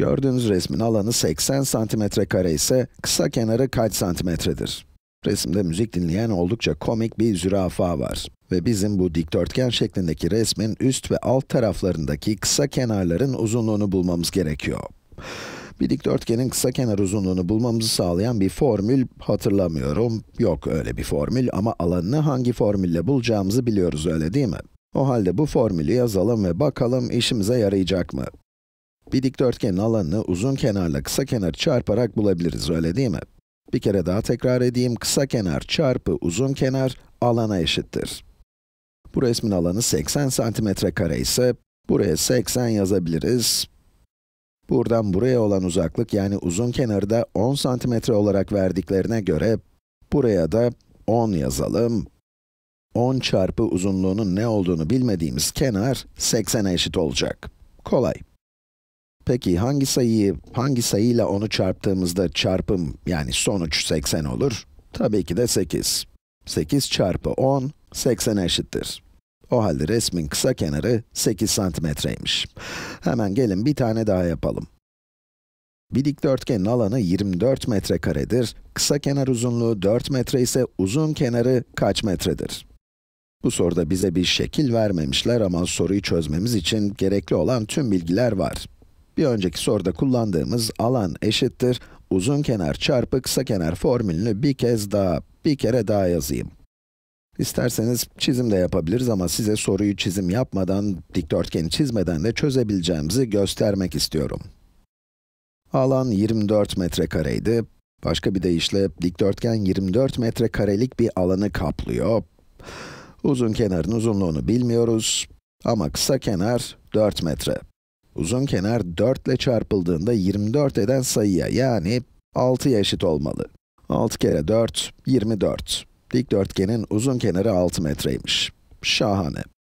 Gördüğünüz resmin alanı 80 santimetre kare ise kısa kenarı kaç santimetredir? Resimde müzik dinleyen oldukça komik bir zürafa var. Ve bizim bu dikdörtgen şeklindeki resmin üst ve alt taraflarındaki kısa kenarların uzunluğunu bulmamız gerekiyor. Bir dikdörtgenin kısa kenar uzunluğunu bulmamızı sağlayan bir formül hatırlamıyorum. Yok öyle bir formül ama alanını hangi formülle bulacağımızı biliyoruz öyle değil mi? O halde bu formülü yazalım ve bakalım işimize yarayacak mı? Bir dikdörtgenin alanını uzun kenarla kısa kenar çarparak bulabiliriz, öyle değil mi? Bir kere daha tekrar edeyim, kısa kenar çarpı uzun kenar alana eşittir. Bu resmin alanı 80 santimetre kare ise, buraya 80 yazabiliriz. Buradan buraya olan uzaklık, yani uzun kenarı da 10 santimetre olarak verdiklerine göre, buraya da 10 yazalım. 10 çarpı uzunluğunun ne olduğunu bilmediğimiz kenar 80'e eşit olacak. Kolay. Peki hangi sayıyı hangi sayıyla onu çarptığımızda çarpım yani sonuç 80 olur? Tabii ki de 8. 8 çarpı 10, 80 eşittir. O halde resmin kısa kenarı 8 santimetreymiş. Hemen gelin bir tane daha yapalım. Bir dikdörtgenin alanı 24 metrekaredir. Kısa kenar uzunluğu 4 metre ise uzun kenarı kaç metredir? Bu soruda bize bir şekil vermemişler ama soruyu çözmemiz için gerekli olan tüm bilgiler var. Bir önceki soruda kullandığımız alan eşittir uzun kenar çarpı kısa kenar formülünü bir kez daha, bir kere daha yazayım. İsterseniz çizim de yapabiliriz ama size soruyu çizim yapmadan, dikdörtgeni çizmeden de çözebileceğimizi göstermek istiyorum. Alan 24 metrekareydi. Başka bir deyişle dikdörtgen 24 metrekarelik bir alanı kaplıyor. Uzun kenarın uzunluğunu bilmiyoruz ama kısa kenar 4 metre. Uzun kenar 4 ile çarpıldığında 24 eden sayıya yani 6'ya eşit olmalı. 6 kere 4, 24. Dikdörtgenin uzun kenarı 6 metreymiş. Şahane.